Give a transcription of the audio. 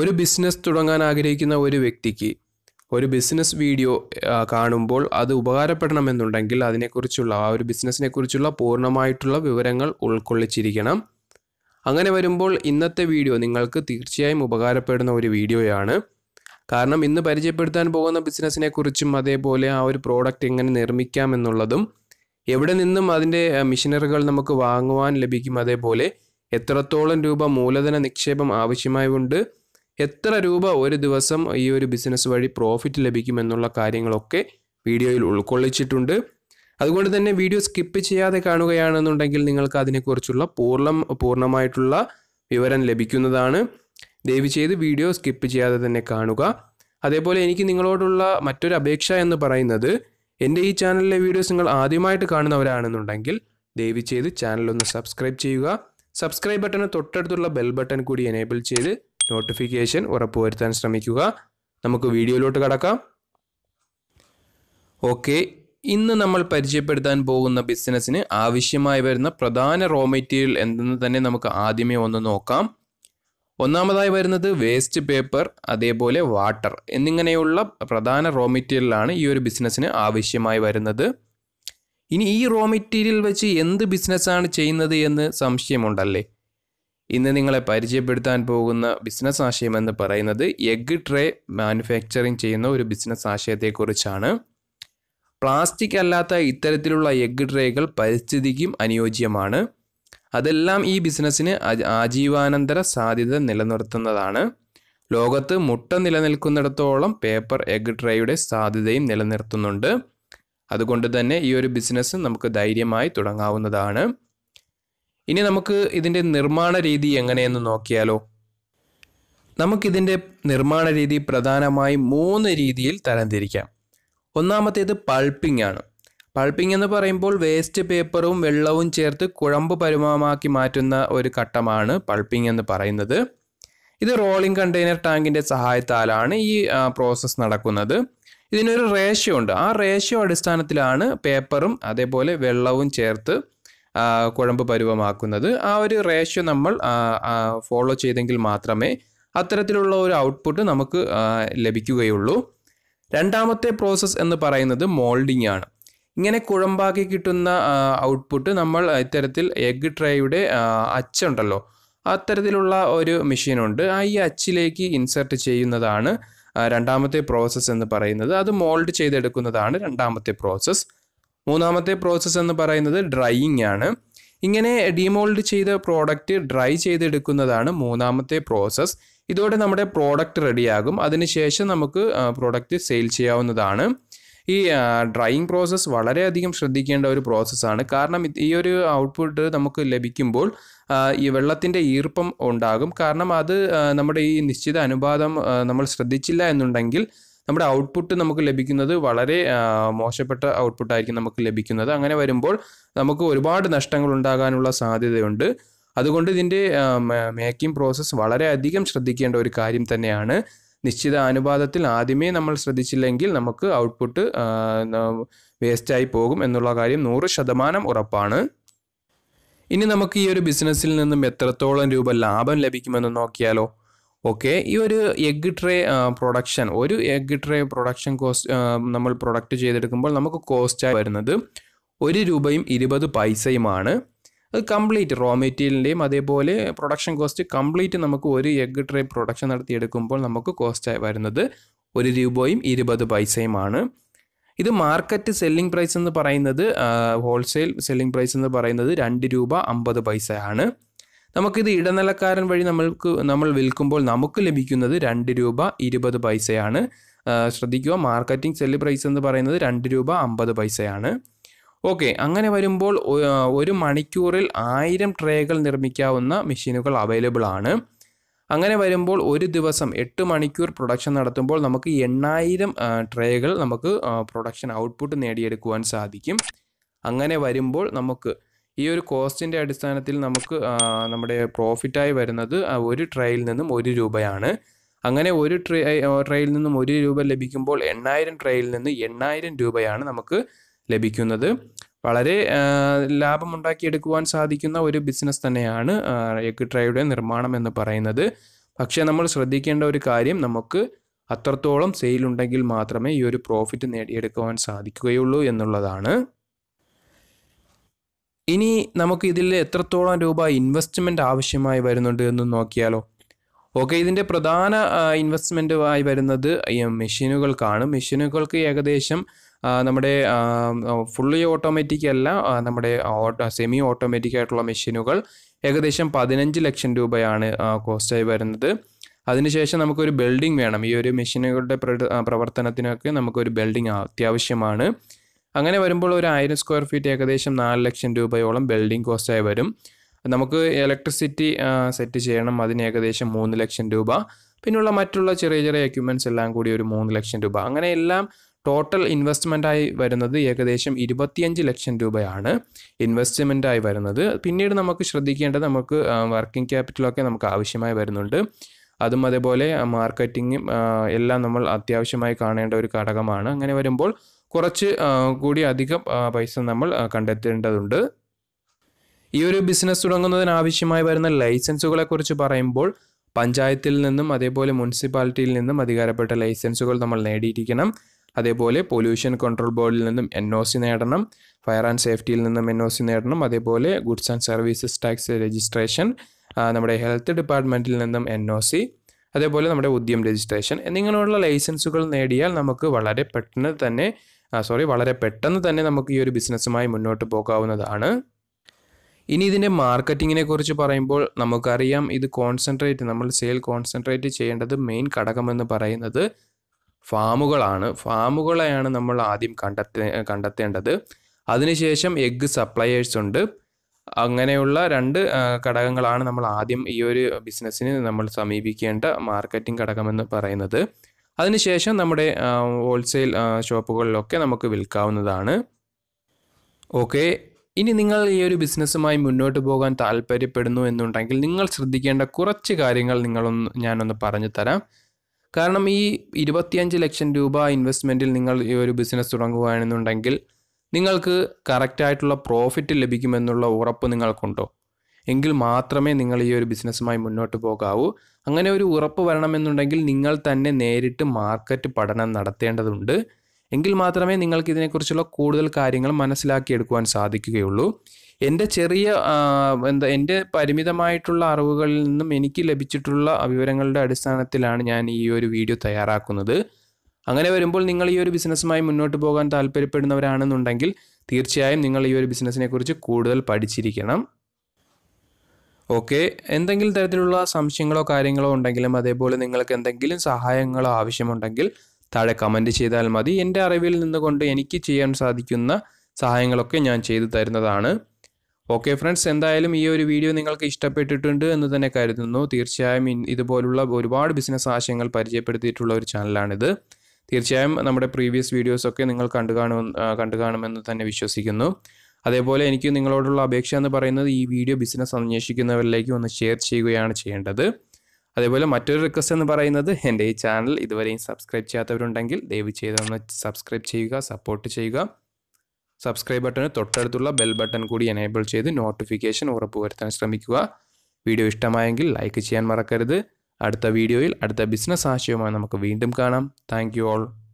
ഒരു ബിസിനസ് തുടങ്ങാൻ ആഗ്രഹിക്കുന്ന ഒരു വ്യക്തിക്ക് ഒരു ബിസിനസ് വീഡിയോ കാണുമ്പോൾ അത് ഉപകാരപ്പെടണമെന്നുണ്ടെങ്കിൽ അതിനെക്കുറിച്ചുള്ള ആ ഒരു കുറിച്ചുള്ള പൂർണ്ണമായിട്ടുള്ള വിവരങ്ങൾ ഉൾക്കൊള്ളിച്ചിരിക്കണം അങ്ങനെ വരുമ്പോൾ ഇന്നത്തെ വീഡിയോ നിങ്ങൾക്ക് തീർച്ചയായും ഉപകാരപ്പെടുന്ന ഒരു വീഡിയോയാണ് കാരണം ഇന്ന് പരിചയപ്പെടുത്താൻ പോകുന്ന ബിസിനസ്സിനെക്കുറിച്ചും അതേപോലെ ആ ഒരു പ്രോഡക്റ്റ് എങ്ങനെ നിർമ്മിക്കാം എന്നുള്ളതും എവിടെ നിന്നും അതിൻ്റെ മെഷീനറികൾ നമുക്ക് വാങ്ങുവാൻ ലഭിക്കും അതേപോലെ എത്രത്തോളം രൂപ മൂലധന നിക്ഷേപം ആവശ്യമായുണ്ട് എത്ര രൂപ ഒരു ദിവസം ഈ ഒരു ബിസിനസ് വഴി പ്രോഫിറ്റ് ലഭിക്കുമെന്നുള്ള കാര്യങ്ങളൊക്കെ വീഡിയോയിൽ ഉൾക്കൊള്ളിച്ചിട്ടുണ്ട് അതുകൊണ്ട് തന്നെ വീഡിയോ സ്കിപ്പ് ചെയ്യാതെ കാണുകയാണെന്നുണ്ടെങ്കിൽ നിങ്ങൾക്ക് അതിനെക്കുറിച്ചുള്ള പൂർണ്ണം പൂർണ്ണമായിട്ടുള്ള വിവരം ലഭിക്കുന്നതാണ് ദയവ് ചെയ്ത് വീഡിയോ സ്കിപ്പ് ചെയ്യാതെ തന്നെ കാണുക അതേപോലെ എനിക്ക് നിങ്ങളോടുള്ള മറ്റൊരു അപേക്ഷ എന്ന് പറയുന്നത് എൻ്റെ ഈ ചാനലിലെ വീഡിയോസ് നിങ്ങൾ ആദ്യമായിട്ട് കാണുന്നവരാണെന്നുണ്ടെങ്കിൽ ദയവ് ചെയ്ത് ചാനലൊന്ന് സബ്സ്ക്രൈബ് ചെയ്യുക സബ്സ്ക്രൈബ് ബട്ടന് തൊട്ടടുത്തുള്ള ബെൽ ബട്ടൺ കൂടി എനേബിൾ ചെയ്ത് നോട്ടിഫിക്കേഷൻ ഉറപ്പുവരുത്താൻ ശ്രമിക്കുക നമുക്ക് വീഡിയോയിലോട്ട് കടക്കാം ഓക്കെ ഇന്ന് നമ്മൾ പരിചയപ്പെടുത്താൻ പോകുന്ന ബിസിനസ്സിന് ആവശ്യമായി വരുന്ന പ്രധാന റോ മെറ്റീരിയൽ എന്തെന്ന് തന്നെ നമുക്ക് ആദ്യമേ ഒന്ന് നോക്കാം ഒന്നാമതായി വരുന്നത് വേസ്റ്റ് പേപ്പർ അതേപോലെ വാട്ടർ എന്നിങ്ങനെയുള്ള പ്രധാന റോ മെറ്റീരിയലാണ് ഈ ഒരു ബിസിനസ്സിന് ആവശ്യമായി വരുന്നത് ഇനി ഈ റോ മെറ്റീരിയൽ വെച്ച് എന്ത് ബിസിനസ്സാണ് ചെയ്യുന്നത് എന്ന് സംശയമുണ്ടല്ലേ ഇന്ന് നിങ്ങളെ പരിചയപ്പെടുത്താൻ പോകുന്ന ബിസിനസ് ആശയം എന്ന് പറയുന്നത് എഗ് ട്രേ മാനുഫാക്ചറിങ് ചെയ്യുന്ന ഒരു ബിസിനസ് ആശയത്തെക്കുറിച്ചാണ് പ്ലാസ്റ്റിക് അല്ലാത്ത ഇത്തരത്തിലുള്ള എഗ് ട്രേകൾ പരിസ്ഥിതിക്കും അനുയോജ്യമാണ് അതെല്ലാം ഈ ബിസിനസ്സിന് ആജീവാനന്തര സാധ്യത നിലനിർത്തുന്നതാണ് ലോകത്ത് മുട്ട നിലനിൽക്കുന്നിടത്തോളം പേപ്പർ എഗ് ട്രേയുടെ സാധ്യതയും നിലനിർത്തുന്നുണ്ട് അതുകൊണ്ട് തന്നെ ഈ ഒരു ബിസിനസ് നമുക്ക് ധൈര്യമായി തുടങ്ങാവുന്നതാണ് ഇനി നമുക്ക് ഇതിൻ്റെ നിർമ്മാണ രീതി എങ്ങനെയെന്ന് നോക്കിയാലോ നമുക്കിതിൻ്റെ നിർമ്മാണ രീതി പ്രധാനമായി മൂന്ന് രീതിയിൽ തരംതിരിക്കാം ഒന്നാമത്തേത് പൾപ്പിംഗ് ആണ് പൾപ്പിംഗ് എന്ന് പറയുമ്പോൾ വേസ്റ്റ് പേപ്പറും വെള്ളവും ചേർത്ത് കുഴമ്പ് പരുവമാക്കി മാറ്റുന്ന ഒരു ഘട്ടമാണ് പൾപ്പിംഗ് എന്ന് പറയുന്നത് ഇത് റോളിംഗ് കണ്ടെയ്നർ ടാങ്കിൻ്റെ സഹായത്താലാണ് ഈ പ്രോസസ്സ് നടക്കുന്നത് ഇതിനൊരു റേഷ്യോ ഉണ്ട് ആ റേഷ്യോ അടിസ്ഥാനത്തിലാണ് പേപ്പറും അതേപോലെ വെള്ളവും ചേർത്ത് കുഴമ്പ് പരുവമാക്കുന്നത് ആ ഒരു റേഷ്യോ നമ്മൾ ഫോളോ ചെയ്തെങ്കിൽ മാത്രമേ അത്തരത്തിലുള്ള ഒരു ഔട്ട്പുട്ട് നമുക്ക് ലഭിക്കുകയുള്ളൂ രണ്ടാമത്തെ പ്രോസസ്സ് എന്ന് പറയുന്നത് മോൾഡിംഗ് ആണ് ഇങ്ങനെ കുഴമ്പാക്കി കിട്ടുന്ന ഔട്ട്പുട്ട് നമ്മൾ ഇത്തരത്തിൽ എഗ് ട്രേയുടെ അച്ചുണ്ടല്ലോ അത്തരത്തിലുള്ള ഒരു മെഷീനുണ്ട് ആ ഈ അച്ചിലേക്ക് ഇൻസെർട്ട് ചെയ്യുന്നതാണ് രണ്ടാമത്തെ പ്രോസസ്സ് എന്ന് പറയുന്നത് അത് മോൾഡ് ചെയ്തെടുക്കുന്നതാണ് രണ്ടാമത്തെ പ്രോസസ്സ് മൂന്നാമത്തെ പ്രോസസ്സ് എന്ന് പറയുന്നത് ഡ്രൈയിങ് ആണ് ഇങ്ങനെ ഡിമോൾഡ് ചെയ്ത പ്രോഡക്റ്റ് ഡ്രൈ ചെയ്തെടുക്കുന്നതാണ് മൂന്നാമത്തെ പ്രോസസ്സ് ഇതോടെ നമ്മുടെ പ്രോഡക്റ്റ് റെഡിയാകും അതിനുശേഷം നമുക്ക് പ്രോഡക്റ്റ് സെയിൽ ചെയ്യാവുന്നതാണ് ഈ ഡ്രൈയിങ് പ്രോസസ്സ് വളരെയധികം ശ്രദ്ധിക്കേണ്ട ഒരു പ്രോസസ്സാണ് കാരണം ഈ ഒരു ഔട്ട്പുട്ട് നമുക്ക് ലഭിക്കുമ്പോൾ ഈ വെള്ളത്തിൻ്റെ ഈർപ്പം ഉണ്ടാകും കാരണം അത് നമ്മുടെ ഈ നിശ്ചിത അനുപാതം നമ്മൾ ശ്രദ്ധിച്ചില്ല എന്നുണ്ടെങ്കിൽ നമ്മുടെ ഔട്ട്പുട്ട് നമുക്ക് ലഭിക്കുന്നത് വളരെ മോശപ്പെട്ട ഔട്ട്പുട്ട് ആയിരിക്കും നമുക്ക് ലഭിക്കുന്നത് അങ്ങനെ വരുമ്പോൾ നമുക്ക് ഒരുപാട് നഷ്ടങ്ങൾ ഉണ്ടാകാനുള്ള സാധ്യതയുണ്ട് അതുകൊണ്ട് ഇതിൻ്റെ മേക്കിംഗ് പ്രോസസ്സ് വളരെയധികം ശ്രദ്ധിക്കേണ്ട ഒരു കാര്യം തന്നെയാണ് നിശ്ചിത അനുപാതത്തിൽ ആദ്യമേ നമ്മൾ ശ്രദ്ധിച്ചില്ലെങ്കിൽ നമുക്ക് ഔട്ട്പുട്ട് വേസ്റ്റായി പോകും എന്നുള്ള കാര്യം നൂറ് ശതമാനം ഉറപ്പാണ് ഇനി നമുക്ക് ഈ ഒരു ബിസിനസ്സിൽ നിന്നും എത്രത്തോളം രൂപ ലാഭം ലഭിക്കുമെന്ന് നോക്കിയാലോ ഓക്കെ ഈ ഒരു എഗ്ഗ് ട്രേ പ്രൊഡക്ഷൻ ഒരു എഗ്ഗ് ട്രേ പ്രൊഡക്ഷൻ കോസ്റ്റ് നമ്മൾ പ്രൊഡക്റ്റ് ചെയ്തെടുക്കുമ്പോൾ നമുക്ക് കോസ്റ്റായി വരുന്നത് ഒരു രൂപയും ഇരുപത് പൈസയുമാണ് അത് കംപ്ലീറ്റ് റോ മെറ്റീരിയലിൻ്റെയും അതേപോലെ പ്രൊഡക്ഷൻ കോസ്റ്റ് കംപ്ലീറ്റ് നമുക്ക് ഒരു എഗ്ഗ് ട്രേ പ്രൊഡക്ഷൻ നടത്തിയെടുക്കുമ്പോൾ നമുക്ക് കോസ്റ്റായി വരുന്നത് ഒരു രൂപയും ഇരുപത് പൈസയുമാണ് ഇത് മാർക്കറ്റ് സെല്ലിംഗ് പ്രൈസ് എന്ന് പറയുന്നത് ഹോൾസെയിൽ സെല്ലിംഗ് പ്രൈസ് എന്ന് പറയുന്നത് രണ്ട് രൂപ അമ്പത് പൈസയാണ് നമുക്കിത് ഇടനിലക്കാരൻ വഴി നമ്മൾക്ക് നമ്മൾ വിൽക്കുമ്പോൾ നമുക്ക് ലഭിക്കുന്നത് രണ്ട് രൂപ ഇരുപത് പൈസയാണ് ശ്രദ്ധിക്കുക മാർക്കറ്റിംഗ് സെല്ല് പ്രൈസ് എന്ന് പറയുന്നത് രണ്ട് രൂപ അമ്പത് പൈസയാണ് ഓക്കെ അങ്ങനെ വരുമ്പോൾ ഒരു മണിക്കൂറിൽ ആയിരം ട്രേകൾ നിർമ്മിക്കാവുന്ന മെഷീനുകൾ അവൈലബിൾ ആണ് അങ്ങനെ വരുമ്പോൾ ഒരു ദിവസം എട്ട് മണിക്കൂർ പ്രൊഡക്ഷൻ നടത്തുമ്പോൾ നമുക്ക് എണ്ണായിരം ട്രേകൾ നമുക്ക് പ്രൊഡക്ഷൻ ഔട്ട്പുട്ട് നേടിയെടുക്കുവാൻ സാധിക്കും അങ്ങനെ വരുമ്പോൾ നമുക്ക് ഈ ഒരു കോസ്റ്റിൻ്റെ അടിസ്ഥാനത്തിൽ നമുക്ക് നമ്മുടെ പ്രോഫിറ്റായി വരുന്നത് ഒരു ട്രയിൽ നിന്നും ഒരു രൂപയാണ് അങ്ങനെ ഒരു ട്രേ ട്രയിൽ നിന്നും ഒരു രൂപ ലഭിക്കുമ്പോൾ എണ്ണായിരം ട്രയിൽ നിന്ന് എണ്ണായിരം രൂപയാണ് നമുക്ക് ലഭിക്കുന്നത് വളരെ ലാഭമുണ്ടാക്കിയെടുക്കുവാൻ സാധിക്കുന്ന ഒരു ബിസിനസ് തന്നെയാണ് എഗ് ട്രൈയുടെ നിർമ്മാണം എന്ന് പറയുന്നത് പക്ഷേ നമ്മൾ ശ്രദ്ധിക്കേണ്ട ഒരു കാര്യം നമുക്ക് അത്രത്തോളം സെയിലുണ്ടെങ്കിൽ മാത്രമേ ഈ ഒരു പ്രോഫിറ്റ് നേടിയെടുക്കുവാൻ സാധിക്കുകയുള്ളൂ എന്നുള്ളതാണ് ഇനി നമുക്ക് ഇതിൽ എത്രത്തോളം രൂപ ഇൻവെസ്റ്റ്മെൻറ്റ് ആവശ്യമായി വരുന്നുണ്ട് എന്ന് നോക്കിയാലോ ഓക്കെ ഇതിൻ്റെ പ്രധാന ഇൻവെസ്റ്റ്മെൻ്റ് ആയി വരുന്നത് മെഷീനുകൾക്കാണ് മെഷീനുകൾക്ക് ഏകദേശം നമ്മുടെ ഫുള്ളി ഓട്ടോമാറ്റിക് അല്ല നമ്മുടെ സെമി ഓട്ടോമാറ്റിക് ആയിട്ടുള്ള മെഷീനുകൾ ഏകദേശം പതിനഞ്ച് ലക്ഷം രൂപയാണ് കോസ്റ്റായി വരുന്നത് അതിനുശേഷം നമുക്കൊരു ബിൽഡിംഗ് വേണം ഈ ഒരു മെഷീനുകളുടെ പ്രവർത്തനത്തിനൊക്കെ നമുക്കൊരു ബിൽഡിംഗ് അത്യാവശ്യമാണ് അങ്ങനെ വരുമ്പോൾ ഒരു ആയിരം സ്ക്വയർ ഫീറ്റ് ഏകദേശം നാല് ലക്ഷം രൂപയോളം ബിൽഡിംഗ് കോസ്റ്റായി വരും നമുക്ക് ഇലക്ട്രിസിറ്റി സെറ്റ് ചെയ്യണം അതിന് ഏകദേശം മൂന്ന് ലക്ഷം രൂപ പിന്നുള്ള മറ്റുള്ള ചെറിയ ചെറിയ എക്യുപ്മെൻറ്റ്സ് എല്ലാം കൂടി ഒരു മൂന്ന് ലക്ഷം രൂപ അങ്ങനെ എല്ലാം ടോട്ടൽ ഇൻവെസ്റ്റ്മെൻറ്റായി വരുന്നത് ഏകദേശം ഇരുപത്തിയഞ്ച് ലക്ഷം രൂപയാണ് ഇൻവെസ്റ്റ്മെൻറ്റായി വരുന്നത് പിന്നീട് നമുക്ക് ശ്രദ്ധിക്കേണ്ടത് നമുക്ക് വർക്കിംഗ് ക്യാപിറ്റലൊക്കെ നമുക്ക് ആവശ്യമായി വരുന്നുണ്ട് അതും അതേപോലെ മാർക്കറ്റിങ്ങും എല്ലാം നമ്മൾ അത്യാവശ്യമായി കാണേണ്ട ഒരു ഘടകമാണ് അങ്ങനെ വരുമ്പോൾ കുറച്ച് കൂടി അധികം പൈസ നമ്മൾ കണ്ടെത്തേണ്ടതുണ്ട് ഈ ഒരു ബിസിനസ് തുടങ്ങുന്നതിന് ആവശ്യമായി വരുന്ന ലൈസൻസുകളെ കുറിച്ച് പറയുമ്പോൾ പഞ്ചായത്തിൽ നിന്നും അതേപോലെ മുനിസിപ്പാലിറ്റിയിൽ നിന്നും അധികാരപ്പെട്ട ലൈസൻസുകൾ നമ്മൾ നേടിയിരിക്കണം അതേപോലെ പൊല്യൂഷൻ കൺട്രോൾ ബോർഡിൽ നിന്നും എൻ ഒ സി നേടണം ഫയർ ആൻഡ് സേഫ്റ്റിയിൽ നിന്നും എൻ ഒ സി നേടണം അതേപോലെ goods and services tax registration നമ്മുടെ ഹെൽത്ത് ഡിപ്പാർട്ട്മെൻറ്റിൽ നിന്നും എൻ ഒ സി അതേപോലെ നമ്മുടെ ഉദ്യം രജിസ്ട്രേഷൻ എന്നിങ്ങനെയുള്ള ലൈസൻസുകൾ നേടിയാൽ നമുക്ക് വളരെ പെട്ടെന്ന് തന്നെ സോറി വളരെ പെട്ടെന്ന് തന്നെ നമുക്ക് ഈ ഒരു ബിസിനസ്സുമായി മുന്നോട്ട് പോകാവുന്നതാണ് ഇനി ഇതിൻ്റെ മാർക്കറ്റിങ്ങിനെ കുറിച്ച് പറയുമ്പോൾ നമുക്കറിയാം ഇത് കോൺസെൻട്രേറ്റ് നമ്മൾ സെയിൽ കോൺസെൻട്രേറ്റ് ചെയ്യേണ്ടത് മെയിൻ ഘടകമെന്ന് പറയുന്നത് ഫാമുകളാണ് ഫാമുകളെയാണ് നമ്മൾ ആദ്യം കണ്ടെത്തേ കണ്ടെത്തേണ്ടത് അതിനുശേഷം എഗ്ഗ് സപ്ലയേഴ്സ് ഉണ്ട് അങ്ങനെയുള്ള രണ്ട് ഘടകങ്ങളാണ് നമ്മൾ ആദ്യം ഈ ഒരു ബിസിനസ്സിന് നമ്മൾ സമീപിക്കേണ്ട മാർക്കറ്റിംഗ് ഘടകമെന്ന് പറയുന്നത് അതിനുശേഷം നമ്മുടെ ഹോൾസെയിൽ ഷോപ്പുകളിലൊക്കെ നമുക്ക് വിൽക്കാവുന്നതാണ് ഓക്കെ ഇനി നിങ്ങൾ ഈ ഒരു ബിസിനസ്സുമായി മുന്നോട്ട് പോകാൻ താല്പര്യപ്പെടുന്നു എന്നുണ്ടെങ്കിൽ നിങ്ങൾ ശ്രദ്ധിക്കേണ്ട കുറച്ച് കാര്യങ്ങൾ നിങ്ങളൊന്ന് ഞാനൊന്ന് പറഞ്ഞു തരാം കാരണം ഈ ഇരുപത്തിയഞ്ച് ലക്ഷം രൂപ ഇൻവെസ്റ്റ്മെൻറ്റിൽ നിങ്ങൾ ഈ ഒരു ബിസിനസ് തുടങ്ങുകയാണെന്നുണ്ടെങ്കിൽ നിങ്ങൾക്ക് കറക്റ്റായിട്ടുള്ള പ്രോഫിറ്റ് ലഭിക്കുമെന്നുള്ള ഉറപ്പ് നിങ്ങൾക്കുണ്ടോ എങ്കിൽ മാത്രമേ നിങ്ങൾ ഈ ഒരു ബിസിനസ്സുമായി മുന്നോട്ട് പോകാവൂ അങ്ങനെ ഒരു ഉറപ്പ് വരണമെന്നുണ്ടെങ്കിൽ നിങ്ങൾ തന്നെ നേരിട്ട് മാർക്കറ്റ് പഠനം നടത്തേണ്ടതുണ്ട് എങ്കിൽ മാത്രമേ നിങ്ങൾക്ക് ഇതിനെക്കുറിച്ചുള്ള കൂടുതൽ കാര്യങ്ങൾ മനസ്സിലാക്കിയെടുക്കുവാൻ സാധിക്കുകയുള്ളൂ എൻ്റെ ചെറിയ എന്താ എൻ്റെ പരിമിതമായിട്ടുള്ള അറിവുകളിൽ നിന്നും എനിക്ക് ലഭിച്ചിട്ടുള്ള വിവരങ്ങളുടെ അടിസ്ഥാനത്തിലാണ് ഞാൻ ഈ ഒരു വീഡിയോ തയ്യാറാക്കുന്നത് അങ്ങനെ വരുമ്പോൾ നിങ്ങൾ ഈ ഒരു ബിസിനസ്സുമായി മുന്നോട്ട് പോകാൻ താല്പര്യപ്പെടുന്നവരാണെന്നുണ്ടെങ്കിൽ തീർച്ചയായും നിങ്ങൾ ഈ ഒരു ബിസിനസ്സിനെക്കുറിച്ച് കൂടുതൽ പഠിച്ചിരിക്കണം ഓക്കെ എന്തെങ്കിലും തരത്തിലുള്ള സംശയങ്ങളോ കാര്യങ്ങളോ ഉണ്ടെങ്കിലും അതേപോലെ നിങ്ങൾക്ക് എന്തെങ്കിലും സഹായങ്ങളോ ആവശ്യമുണ്ടെങ്കിൽ താഴെ കമൻറ്റ് ചെയ്താൽ മതി എൻ്റെ അറിവിൽ നിന്നുകൊണ്ട് എനിക്ക് ചെയ്യാൻ സാധിക്കുന്ന സഹായങ്ങളൊക്കെ ഞാൻ ചെയ്തു തരുന്നതാണ് ഓക്കെ ഫ്രണ്ട്സ് എന്തായാലും ഈ ഒരു വീഡിയോ നിങ്ങൾക്ക് ഇഷ്ടപ്പെട്ടിട്ടുണ്ട് എന്ന് തന്നെ കരുതുന്നു തീർച്ചയായും ഇതുപോലുള്ള ഒരുപാട് ബിസിനസ് ആശയങ്ങൾ പരിചയപ്പെടുത്തിയിട്ടുള്ള ഒരു ചാനലാണിത് തീർച്ചയായും നമ്മുടെ പ്രീവിയസ് വീഡിയോസൊക്കെ നിങ്ങൾ കണ്ടു കാണും കണ്ടു കാണുമെന്ന് തന്നെ വിശ്വസിക്കുന്നു അതേപോലെ എനിക്ക് നിങ്ങളോടുള്ള അപേക്ഷ എന്ന് പറയുന്നത് ഈ വീഡിയോ ബിസിനസ് അന്വേഷിക്കുന്നവരിലേക്ക് ഒന്ന് ഷെയർ ചെയ്യുകയാണ് ചെയ്യേണ്ടത് അതേപോലെ മറ്റൊരു റിക്വസ്റ്റ് എന്ന് പറയുന്നത് എൻ്റെ ഈ ചാനൽ ഇതുവരെയും സബ്സ്ക്രൈബ് ചെയ്യാത്തവരുണ്ടെങ്കിൽ ദയവ് ചെയ്തൊന്ന് സബ്സ്ക്രൈബ് ചെയ്യുക സപ്പോർട്ട് ചെയ്യുക സബ്സ്ക്രൈബ് ബട്ടന് തൊട്ടടുത്തുള്ള ബെൽ ബട്ടൺ കൂടി എനേബിൾ ചെയ്ത് നോട്ടിഫിക്കേഷൻ ഉറപ്പുവരുത്താൻ ശ്രമിക്കുക വീഡിയോ ഇഷ്ടമായെങ്കിൽ ലൈക്ക് ചെയ്യാൻ മറക്കരുത് അടുത്ത വീഡിയോയിൽ അടുത്ത ബിസിനസ് ആശയവുമായി നമുക്ക് വീണ്ടും കാണാം താങ്ക് ഓൾ